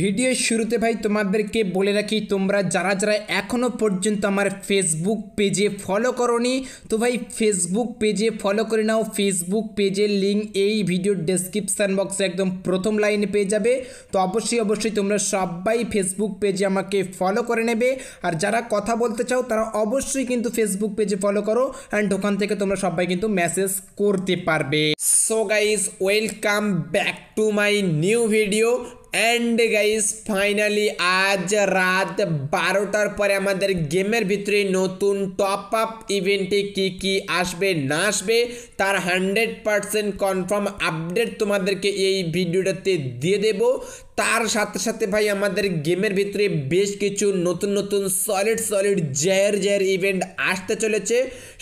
ভিডিওর শুরুতে ভাই তোমাদেরকে বলে রাখি তোমরা যারা যারা এখনও পর্যন্ত আমার ফেসবুক পেজে ফলো নি তো ভাই ফেসবুক পেজে ফলো করে নাও ফেসবুক পেজের লিঙ্ক এই ভিডিওর ডেসক্রিপশান বক্সে একদম প্রথম লাইনে পেয়ে যাবে তো অবশ্যই অবশ্যই তোমরা সবাই ফেসবুক পেজে আমাকে ফলো করে নেবে আর যারা কথা বলতে চাও তারা অবশ্যই কিন্তু ফেসবুক পেজে ফলো করো অ্যান্ড ওখান থেকে তোমরা সবাই কিন্তু মেসেজ করতে পারবে so guys welcome back to my new video and guys finally আজ রাত বারোটার পরে আমাদের গেমের ভিতরে নতুন টপ আপ ইভেন্টে কী কী আসবে না আসবে তার হান্ড্রেড পারসেন্ট কনফার্ম আপডেট তোমাদেরকে এই ভিডিওটাতে দিয়ে দেব তার সাথে সাথে ভাই আমাদের গেমের ভিতরে বেশ কিছু নতুন নতুন সলিড সলিড জয়ের জয়ের ইভেন্ট আসতে চলেছে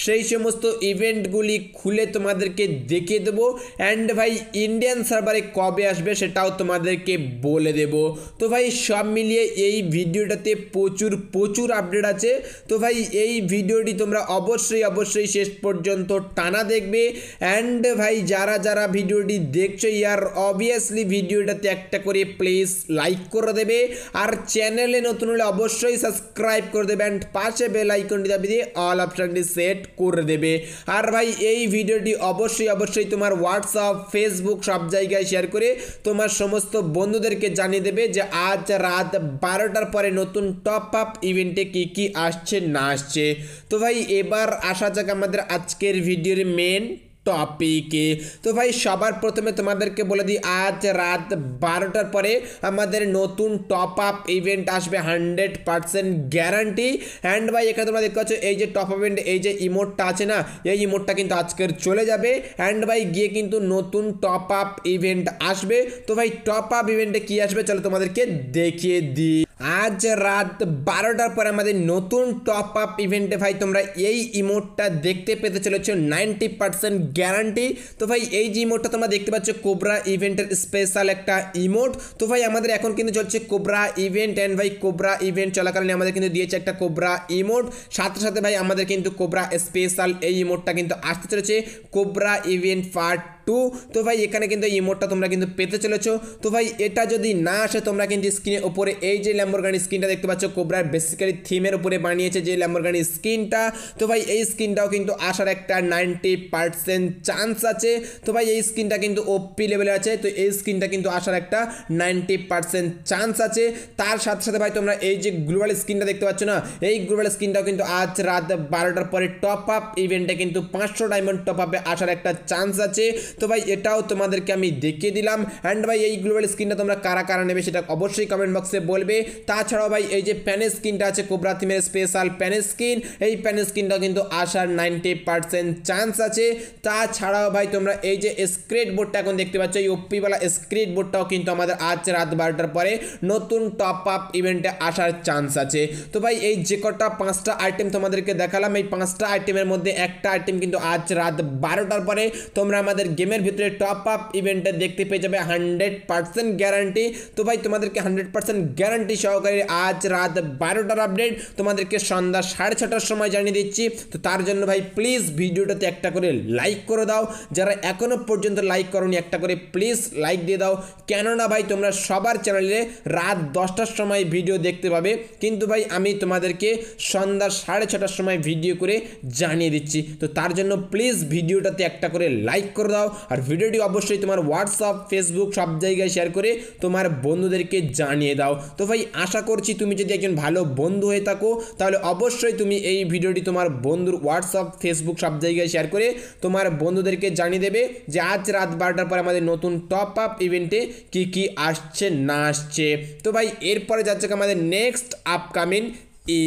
সেই সমস্ত ইভেন্টগুলি খুলে তোমাদেরকে দেখিয়ে দেবো অ্যান্ড ভাই ইন্ডিয়ান সার্ভারে কবে আসবে সেটাও তোমাদেরকে বলে দেব তো ভাই সব মিলিয়ে এই ভিডিওটাতে প্রচুর প্রচুর আপডেট আছে তো ভাই এই ভিডিওটি তোমরা অবশ্যই অবশ্যই শেষ পর্যন্ত টানা দেখবে অ্যান্ড ভাই যারা যারা ভিডিওটি দেখছো ইয়ার অবভিয়াসলি ভিডিওটাতে একটা করে প্লিজ লাইক করে দেবে আর চ্যানেলে নতুন হলে অবশ্যই সাবস্ক্রাইব করে দেবে অ্যান্ড পাশে বেল আইকনটি দাবি দিয়ে অল অপশানটি সেট করে দেবে আর ভাই এই ভিডিওটি অবশ্যই অবশ্যই তোমার হোয়াটসঅ্যাপ ফেসবুক সব জায়গায় শেয়ার করে তোমার সমস্ত বন্ধুদেরকে জানিয়ে দেবে যে আজ রাত বারোটার পরে নতুন টপ আপ ইভেন্টে কী কী আসছে না আসছে তো ভাই এবার আসা যাক আমাদের আজকের ভিডিওর মেন টপিকে তো ভাই সবার প্রথমে তোমাদেরকে বলে দিই আজ রাত বারোটার পরে আমাদের নতুন টপ আপ ইভেন্ট আসবে হান্ড্রেড পারসেন্ট গ্যারান্টি অ্যান্ড ভাই এখানে তোমরা দেখতে পাচ্ছ এই যে টপ আপ ইভেন্ট এই যে ইমোটটা আছে না এই ইমোটটা কিন্তু আজকের চলে যাবে অ্যান্ড ভাই গিয়ে কিন্তু নতুন টপ আপ ইভেন্ট আসবে তো ভাই টপ আপ ইভেন্টে কী আসবে চলো তোমাদেরকে দেখিয়ে দিই আজ রাত বারোটার পর আমাদের নতুন টপ আপ ইভেন্টে ভাই তোমরা এই ইমোটটা দেখতে পেতে চলেছ নাইনটি পার্সেন্ট গ্যারান্টি তো ভাই এই যে ইমোটটা তোমরা দেখতে পাচ্ছ কোবরা ইভেন্টের স্পেশাল একটা ইমোট তো ভাই আমাদের এখন কিন্তু চলছে কোবরা ইভেন্ট অ্যান্ড ভাই কোবরা ইভেন্ট চলাকালীন আমাদের কিন্তু দিয়েছে একটা কোবরা ইমোট সাথে সাথে ভাই আমাদের কিন্তু কোবরা স্পেশাল এই ইমোটটা কিন্তু আসতে চলেছে কোবরা ইভেন্ট পার্ট টু তো ভাই এখানে কিন্তু ইমোটটা তোমরা কিন্তু পেতে চলেছো তো ভাই এটা যদি না আসে তোমরা কিন্তু স্ক্রিনের উপরে এই যে ল্যাম্বরগানি ল্যাম্বরগানি স্কিনটা দেখতে পাচ্ছ কোবরার বেসিক্যালি থিমের উপরে বানিয়েছে যে ল্যাম্বরগানি স্কিনটা তো ভাই এই স্কিনটাও কিন্তু আসার একটা নাইনটি পার্সেন্ট চান্স আছে তো ভাই এই স্ক্রিনটা কিন্তু ওপি লেভেলে আছে তো এই স্কিনটা কিন্তু আসার একটা নাইনটি পার্সেন্ট চান্স আছে তার সাথে সাথে ভাই তোমরা এই যে গ্লোবাল স্ক্রিনটা দেখতে পাচ্ছ না এই গ্লোবাল স্কিনটাও কিন্তু আজ রাত বারোটার পরে টপ আপ ইভেন্টে কিন্তু পাঁচশো ডায়মন্ড টপ আপে আসার একটা চান্স আছে তো ভাই এটাও তোমাদেরকে আমি দেখিয়ে দিলাম অ্যান্ড ভাই এই গ্লোবাল স্ক্রিনটা তোমরা কারা কারা নেবে সেটা অবশ্যই কমেন্ট বক্সে বলবে তার তাছাড়াও ভাই এই যে প্যানে স্কিনটা আছে কোবরা থিমের স্পেশাল প্যানে স্কিন এই প্যানে স্কিনটা কিন্তু আসার নাইনটি পার্সেন্ট চান্স আছে তাছাড়াও ভাই তোমরা এই যে স্ক্রেট বোর্ডটা এখন দেখতে পাচ্ছ এই ওপিওয়ালা স্ক্রেট বোর্ডটাও কিন্তু আমাদের আজ রাত বারোটার পরে নতুন টপ আপ ইভেন্টে আসার চান্স আছে তো ভাই এই যে কটা পাঁচটা আইটেম তোমাদেরকে দেখালাম এই পাঁচটা আইটেমের মধ্যে একটা আইটেম কিন্তু আজ রাত বারোটার পরে তোমরা আমাদের গেমের ভিতরে টপ আপ ইভেন্টে দেখতে পেয়ে যাবে হান্ড্রেড পার্সেন্ট গ্যারান্টি তো ভাই তোমাদেরকে হান্ড্রেড পার্সেন্ট গ্যারান্টি সহকারে ফেব্রুয়ারি আজ রাত বারোটার আপডেট তোমাদেরকে সন্ধ্যা সাড়ে ছটার সময় জানিয়ে দিচ্ছি তো তার জন্য ভাই প্লিজ ভিডিওটাতে একটা করে লাইক করে দাও যারা এখনও পর্যন্ত লাইক করনি একটা করে প্লিজ লাইক দিয়ে দাও কেননা ভাই তোমরা সবার চ্যানেলে রাত দশটার সময় ভিডিও দেখতে পাবে কিন্তু ভাই আমি তোমাদেরকে সন্ধ্যা সাড়ে ছটার সময় ভিডিও করে জানিয়ে দিচ্ছি তো তার জন্য প্লিজ ভিডিওটাতে একটা করে লাইক করে দাও আর ভিডিওটি অবশ্যই তোমার হোয়াটসঅ্যাপ ফেসবুক সব জায়গায় শেয়ার করে তোমার বন্ধুদেরকে জানিয়ে দাও তো ভাই আশা করছি তুমি যদি একজন ভালো বন্ধু হয়ে থাকো তাহলে অবশ্যই তুমি এই ভিডিওটি তোমার বন্ধুর হোয়াটসঅ্যাপ ফেসবুক সব জায়গায় শেয়ার করে তোমার বন্ধুদেরকে জানিয়ে দেবে যে আজ রাত বারোটার পর আমাদের নতুন টপ আপ ইভেন্টে কি কি আসছে না আসছে তো ভাই এরপরে যাচ্ছে আমাদের নেক্সট আপকামিং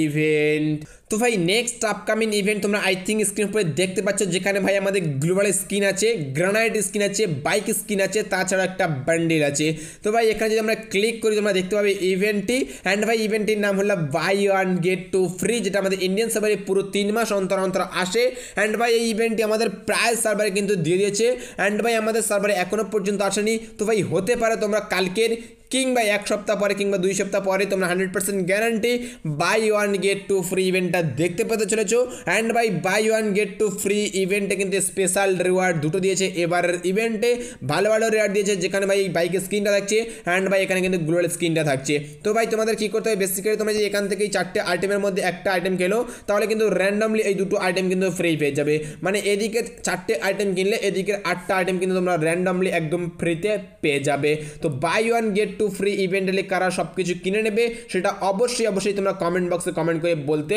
ইভেন্ট তো ভাই নেক্সট আপকামিং ইভেন্ট তোমরা আই থিঙ্ক স্ক্রিন উপরে দেখতে পাচ্ছ যেখানে ভাই আমাদের গ্লোবাল স্কিন আছে গ্রানাইট স্কিন আছে বাইক স্কিন আছে তাছাড়া একটা ব্যান্ডেল আছে তো ভাই এখানে যদি আমরা ক্লিক করি তোমরা দেখতে পাবে ইভেন্টটি অ্যান্ড ভাই ইভেন্টটির নাম হলো buy one get two free যেটা আমাদের ইন্ডিয়ান সার্ভারে পুরো তিন মাস অন্তর অন্তর আসে অ্যান্ড ভাই এই ইভেন্টটি আমাদের প্রায় সার্ভারে কিন্তু দিয়ে দিয়েছে অ্যান্ড ভাই আমাদের সার্ভারে এখনও পর্যন্ত আসেনি তো ভাই হতে পারে তোমরা কালকের কিংবা এক সপ্তাহ পরে কিংবা দুই সপ্তাহ পরে তোমরা hundred percent guarantee buy one get two free ইভেন্টটা দেখতে পেতে চলেছো and buy buy one get two free ইভেন্টে কিন্তু স্পেশাল রিওয়ার্ড দুটো দিয়েছে এবারের ইভেন্টে ভালো ভালো রিওয়ার্ড দিয়েছে যেখানে ভাই বাইকের স্ক্রিনটা থাকছে অ্যান্ড বাই এখানে কিন্তু গ্লোয়াল স্ক্রিনটা থাকছে তো ভাই তোমাদের কী করতে হবে বেসিক্যালি তোমরা যে এখান থেকে চারটে আইটেমের মধ্যে একটা আইটেম খেলো তাহলে কিন্তু র্যান্ডামলি এই দুটো আইটেম কিন্তু ফ্রি পেয়ে যাবে মানে এদিকে চারটে আইটেম কিনলে এদিকে আটটা আইটেম কিন্তু তোমরা র্যান্ডামলি একদম ফ্রিতে পেয়ে যাবে তো buy one get two free ইভেন্টালি কারা সব কিছু কিনে নেবে সেটা অবশ্যই অবশ্যই তোমরা কমেন্ট বক্সে কমেন্ট করে বলতে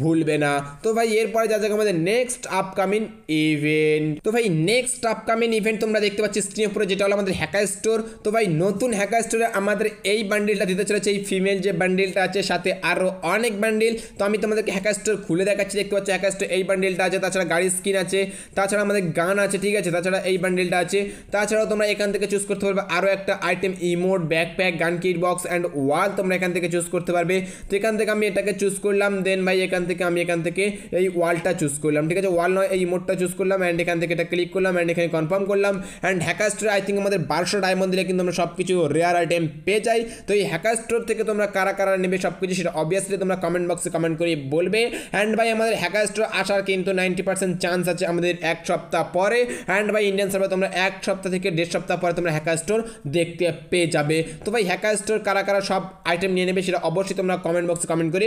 ভুলবে না তো ভাই এরপরে যা যাক আমাদের নেক্সট আপকামিং ইভেন্ট তো ভাই নেক্সট আপকামিং ইভেন্ট তোমরা দেখতে পাচ্ছি স্ক্রিনের উপরে যেটা হলো আমাদের হ্যাকার স্টোর তো ভাই নতুন হ্যাকার স্টোরে আমাদের এই বান্ডিলটা দিতে চলেছে এই ফিমেল যে বান্ডিলটা আছে সাথে আরও অনেক বান্ডিল তো আমি তোমাদেরকে হ্যাকার স্টোর খুলে দেখাচ্ছি দেখতে পাচ্ছি হ্যাকার স্টোর এই বান্ডিলটা আছে তাছাড়া গাড়ির স্কিন আছে তাছাড়া আমাদের গান আছে ঠিক আছে তাছাড়া এই বান্ডিলটা আছে তাছাড়াও তোমরা এখান থেকে চুজ করতে পারবে আরও একটা item emote backpack gun kit box and wall তোমরা এখান থেকে চুজ করতে পারবে তো এখান থেকে আমি এটাকে চুজ করলাম দেন ভাই এখান থেকে আমি এখান থেকে এই ওয়ালটা চুজ করলাম ঠিক আছে ওয়াল নয় এই মোডটা চুজ করলাম অ্যান্ড এখান থেকে এটা ক্লিক করলাম অ্যান্ড এখানে কনফার্ম করলাম and hacker store I think আমাদের বারোশো ডায়মন্ড দিলে কিন্তু আমরা সব কিছু রেয়ার আইটেম পেয়ে যাই তো এই হ্যাকার স্টোর থেকে তোমরা কারা কারা নেবে সব কিছু সেটা অবভিয়াসলি তোমরা কমেন্ট বক্সে কমেন্ট করে বলবে অ্যান্ড ভাই আমাদের হ্যাকার স্টোর আসার কিন্তু নাইনটি পার্সেন্ট চান্স আছে আমাদের এক সপ্তাহ পরে অ্যান্ড ভাই ইন্ডিয়ান সার্ভার তোমরা এক সপ্তাহ থেকে দেড় সপ্তাহ পরে তোমরা হ্যাকার স্টোর দেখতে পেয়ে যাবে তো ভাই হ্যাকার স্টোর কারা কারা সব আইটেম নিয়ে নেবে সেটা অবশ্যই তোমরা কমেন্ট বক্সে কমেন্ট করে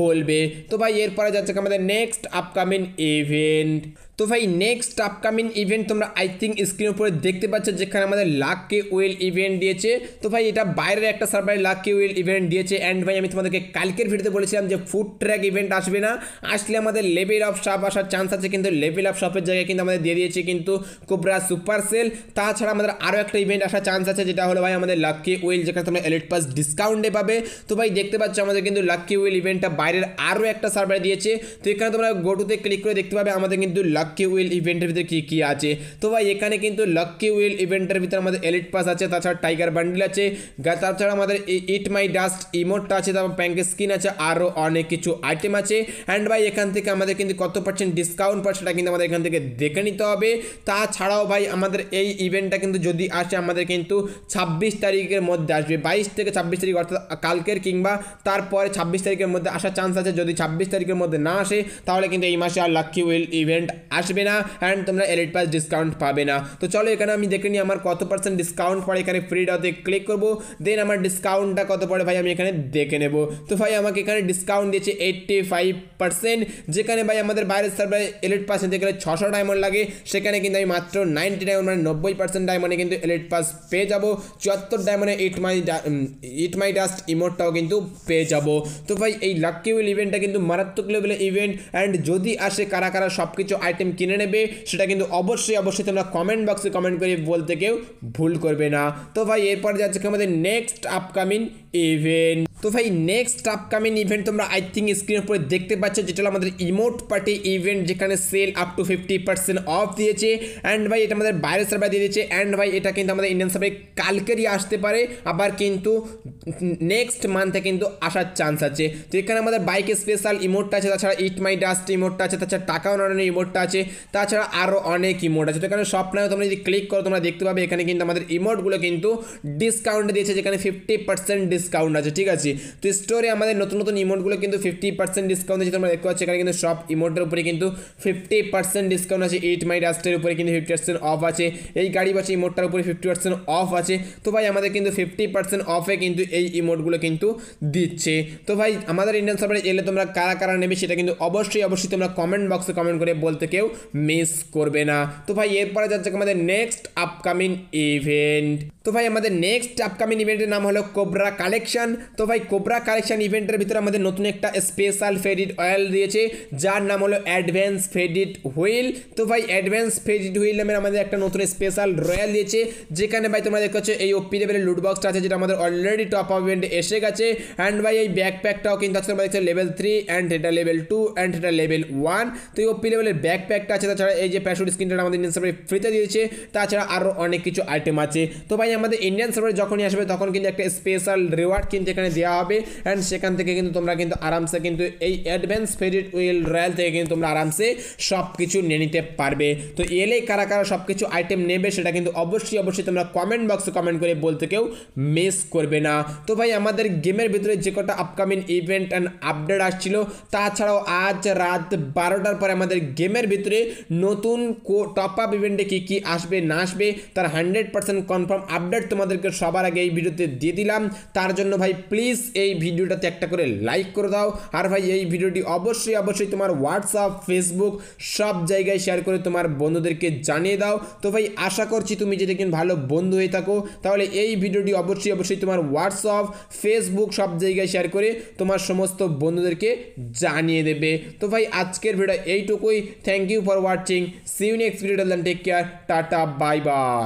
বলবে তো ভাই এরপরে যাচ্ছে আমাদের নেক্সট আপকামিং ইভেন্ট তো ভাই নেক্সট আপকামিং ইভেন্ট তোমরা আই থিঙ্ক স্ক্রিন উপরে দেখতে পাচ্ছ যেখানে আমাদের লাক কে ওয়েল ইভেন্ট দিয়েছে তো ভাই এটা বাইরের একটা সার্ভারে লাক কে ওয়েল ইভেন্ট দিয়েছে অ্যান্ড ভাই আমি তোমাদেরকে কালকের ভিডিওতে বলেছিলাম যে ফুড ট্র্যাক ইভেন্ট আসবে না আসলে আমাদের লেভেল অফ শপ আসার চান্স আছে কিন্তু লেভেল অফ শপের জায়গায় কিন্তু আমাদের দিয়ে দিয়েছে কিন্তু কোবরা সুপার সেল তাছাড়া আমাদের আরও একটা ইভেন্ট আসার চান্স আছে যেটা হলো ভাই আমাদের লাক কে ওয়েল যেখানে তোমরা এলিট পাস ডিসকাউন্টে পাবে তো ভাই দেখতে পাচ্ছ আমাদের কিন্তু লাক কে ওয়েল ইভেন্টটা বাইরের আরও একটা সার্ভারে দিয়েছে তো এখানে তোমরা গোটুতে ক্লিক করে দেখতে পাবে আমাদের কিন্তু লাক লাককি উইল ইভেন্টের ভিতরে কী কী আছে তো ভাই এখানে কিন্তু লাককি উইল ইভেন্টের ভিতরে আমাদের এলিট পাস আছে তাছাড়া টাইগার বান্ডিল আছে তাছাড়া আমাদের ইট মাই ডাস্ট ইমোটটা আছে তারপর প্যাঙ্কের স্কিন আছে আরও অনেক কিছু আইটেম আছে অ্যান্ড ভাই এখান থেকে আমাদের কিন্তু কত পার্সেন্ট ডিসকাউন্ট পাওয়া সেটা কিন্তু আমাদের এখান থেকে দেখে নিতে হবে তাছাড়াও ভাই আমাদের এই ইভেন্টটা কিন্তু যদি আসে আমাদের কিন্তু ছাব্বিশ তারিখের মধ্যে আসবে বাইশ থেকে ছাব্বিশ তারিখ অর্থাৎ কালকের কিংবা তারপরে ছাব্বিশ তারিখের মধ্যে আসার চান্স আছে যদি ছাব্বিশ তারিখের মধ্যে না আসে তাহলে কিন্তু এই মাসে আর লাক্ষী উইল ইভেন্ট আসবে না অ্যান্ড তোমরা এলিট পাস ডিসকাউন্ট পাবে না তো চলো এখানে আমি দেখে নিই আমার কত পার্সেন্ট ডিসকাউন্ট পড়ে এখানে ফ্রিডাতে ক্লিক করবো দেন আমার ডিসকাউন্টটা কত পড়ে ভাই আমি এখানে দেখে নেব তো ভাই আমাকে এখানে ডিসকাউন্ট দিয়েছে এইট্টি ফাইভ পার্সেন্ট যেখানে ভাই আমাদের বাইরের সার্ভারে এলিট পাস নিতে গেলে ছশো ডায়মন্ড লাগে সেখানে কিন্তু আমি মাত্র নাইনটি ডায়মন্ড মানে নব্বই পার্সেন্ট ডায়মন্ডে কিন্তু এলিট পাস পেয়ে যাবো চুয়াত্তর ডায়মন্ডে ইট মাই ইট মাই ডাস্ট ইমোটটাও কিন্তু পেয়ে যাবো তো ভাই এই লাক্কি উইল ইভেন্টটা কিন্তু মারাত্মক লেভেলের ইভেন্ট অ্যান্ড যদি আসে কারা কারা সব কিছু আইটেম আইটেম কিনে নেবে সেটা কিন্তু অবশ্যই অবশ্যই তোমরা কমেন্ট বক্সে কমেন্ট করে বলতে কেউ ভুল করবে না তো ভাই এরপর যাচ্ছে আমাদের নেক্সট আপকামিং ইভেন্ট তো ভাই নেক্সট আপকামিং ইভেন্ট তোমরা আই থিঙ্ক স্ক্রিনের উপরে দেখতে পাচ্ছ যেটা হলো আমাদের ইমোট পার্টি ইভেন্ট যেখানে sale up to fifty percent off দিয়েছে অ্যান্ড ভাই এটা আমাদের বাইরের সার্ভার দিয়ে দিয়েছে অ্যান্ড ভাই এটা কিন্তু আমাদের ইন্ডিয়ান সার্ভাই কালকেরই আসতে পারে আবার কিন্তু নেক্সট মান্থে কিন্তু আসার চান্স আছে তো এখানে আমাদের বাইকের স্পেশাল ইমোটটা আছে তাছাড়া ইট মাই ডাস্ট ইমোটটা আছে তাছাড়া টাকা অনারণের ইমোটটা আছে তাছাড়া আরও অনেক ইমোট আছে তো এখানে নামে তোমরা যদি ক্লিক করো তোমরা দেখতে পাবে এখানে কিন্তু আমাদের ইমোটগুলো কিন্তু ডিসকাউন্ট দিয়েছে যেখানে ফিফটি পার্সেন্ট ডিসকাউন্ট আছে ঠিক আছে তো স্টোরে আমাদের নতুন নতুন ইমোটগুলো কিন্তু ফিফটি পার্সেন্ট ডিসকাউন্ট আছে তোমরা দেখতে পাচ্ছি এখানে কিন্তু সব ইমোটের উপরে কিন্তু ফিফটি পার্সেন্ট ডিসকাউন্ট আছে এইট মাই রাস্টের উপরে কিন্তু ফিফটি পার্সেন্ট অফ আছে এই গাড়ি বাচ্চা ইমোটটার উপরে ফিফটি পার্সেন্ট অফ আছে তো ভাই আমাদের কিন্তু ফিফটি পার্সেন্ট অফে কিন্তু এই ইমোটগুলো কিন্তু দিচ্ছে তো ভাই আমাদের ইন্ডিয়ান সার্ভারে এলে তোমরা কারা কারা নেবে সেটা কিন্তু অবশ্যই অবশ্যই তোমরা কমেন্ট বক্সে কমেন্ট করে বলতে কেউ মিস করবে না তো ভাই এরপরে যাচ্ছে আমাদের নেক্সট আপকামিং ইভেন্ট তো ভাই আমাদের নেক্সট আপকামিং ইভেন্টের নাম হলো কোবরা কালেকশন তো ভাই কোবরা কালেকশান ইভেন্টের ভিতরে আমাদের নতুন একটা স্পেশাল ফেডিট অয়েল দিয়েছে যার নাম হলো অ্যাডভান্স ফেডিট হুইল তো ভাই অ্যাডভান্স ফেডিট হুইল নামের আমাদের একটা নতুন স্পেশাল রয়্যাল দিয়েছে যেখানে ভাই তোমরা দেখতে পাচ্ছ এই ওপি লেভেলের লুট আছে যেটা আমাদের অলরেডি টপ আপ ইভেন্ট এসে গেছে অ্যান্ড ভাই এই ব্যাকপ্যাকটাও কিন্তু আছে তোমরা দেখছো লেভেল থ্রি অ্যান্ড এটা লেভেল টু অ্যান্ড এটা লেভেল ওয়ান তো এই ওপি লেভেলের ব্যাকপ্যাকটা আছে তাছাড়া এই যে প্যাশুট স্ক্রিনটা আমাদের ইন্ডিয়ান সার্ভারে ফ্রিতে দিয়েছে তাছাড়া আরও অনেক কিছু আইটেম আছে তো ভাই আমাদের ইন্ডিয়ান সার্ভারে যখনই আসবে তখন কিন্তু একটা স্পেশাল রিওয়ার্ড কিন্তু এখানে দেওয়া দেওয়া হবে অ্যান্ড সেখান থেকে কিন্তু তোমরা কিন্তু আরামসে কিন্তু এই অ্যাডভান্স ক্রেডিট উইল রয়্যাল থেকে কিন্তু তোমরা আরামসে সব কিছু নিয়ে নিতে পারবে তো এলে কারা কারা সব কিছু আইটেম নেবে সেটা কিন্তু অবশ্যই অবশ্যই তোমরা কমেন্ট বক্সে কমেন্ট করে বলতে কেউ মিস করবে না তো ভাই আমাদের গেমের ভিতরে যে কটা আপকামিং ইভেন্ট অ্যান্ড আপডেট আসছিল তাছাড়াও আজ রাত বারোটার পরে আমাদের গেমের ভিতরে নতুন টপ আপ ইভেন্টে কী কী আসবে না আসবে তার হান্ড্রেড পার্সেন্ট কনফার্ম আপডেট তোমাদেরকে সবার আগে এই ভিডিওতে দিয়ে দিলাম তার জন্য ভাই প্লিজ প্লিজ এই ভিডিওটাতে একটা করে লাইক করে দাও আর ভাই এই ভিডিওটি অবশ্যই অবশ্যই তোমার হোয়াটসঅ্যাপ ফেসবুক সব জায়গায় শেয়ার করে তোমার বন্ধুদেরকে জানিয়ে দাও তো ভাই আশা করছি তুমি যদি একজন ভালো বন্ধু হয়ে থাকো তাহলে এই ভিডিওটি অবশ্যই অবশ্যই তোমার হোয়াটসঅ্যাপ ফেসবুক সব জায়গায় শেয়ার করে তোমার সমস্ত বন্ধুদেরকে জানিয়ে দেবে তো ভাই আজকের ভিডিও এইটুকুই thank you for watching see you next video take care tata bye by